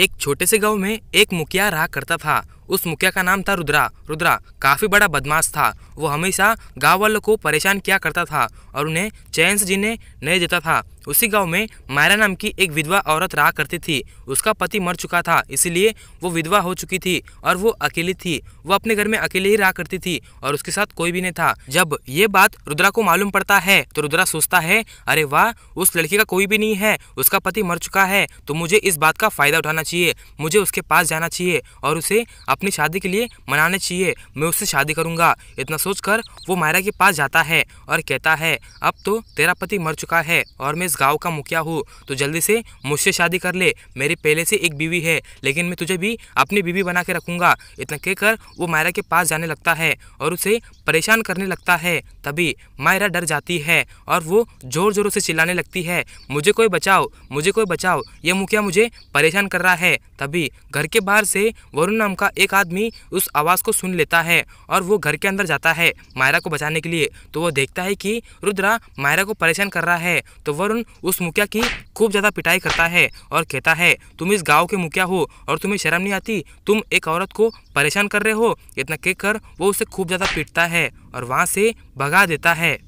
एक छोटे से गांव में एक मुखिया रहा करता था उस मुखिया का नाम था रुद्रा रुद्रा काफ़ी बड़ा बदमाश था वो हमेशा गाँव वालों को परेशान किया करता था और उन्हें चैन से जीने नहीं देता था उसी गांव में मायरा नाम की एक विधवा औरत रहा करती थी उसका पति मर चुका था इसीलिए वो विधवा हो चुकी थी और वो अकेली थी वो अपने घर में अकेले ही रहा करती थी और उसके साथ कोई भी नहीं था जब ये बात रुद्रा को मालूम पड़ता है तो रुद्रा सोचता है अरे वाह उस लड़की का कोई भी नहीं है उसका पति मर चुका है तो मुझे इस बात का फायदा उठाना चाहिए मुझे उसके पास जाना चाहिए और उसे अपने अपनी शादी के लिए मनाने चाहिए मैं उससे शादी करूँगा इतना सोचकर वो मायरा के पास जाता है और कहता है अब तो तेरा पति मर चुका है और मैं इस गाँव का मुखिया हूँ तो जल्दी से मुझसे शादी कर ले मेरी पहले से एक बीवी है लेकिन मैं तुझे भी अपनी बीवी बना के रखूँगा इतना कहकर वो मायरा के पास जाने लगता है और उसे परेशान करने लगता है तभी मायरा डर जाती है और वो ज़ोर ज़ोरों से चिल्लाने लगती है मुझे कोई बचाओ मुझे कोई बचाओ यह मुखिया मुझे परेशान कर रहा है तभी घर के बाहर से वरुण नाम का एक आदमी उस आवाज़ को सुन लेता है और वो घर के अंदर जाता है मायरा को बचाने के लिए तो वो देखता है कि रुद्रा मायरा को परेशान कर रहा है तो वरुण उस मुखिया की खूब ज़्यादा पिटाई करता है और कहता है तुम इस गाँव के मुखिया हो और तुम्हें शर्म नहीं आती तुम एक औरत को परेशान कर रहे हो इतना कहकर वो उसे खूब ज़्यादा पीटता है और वहाँ से भगा देता है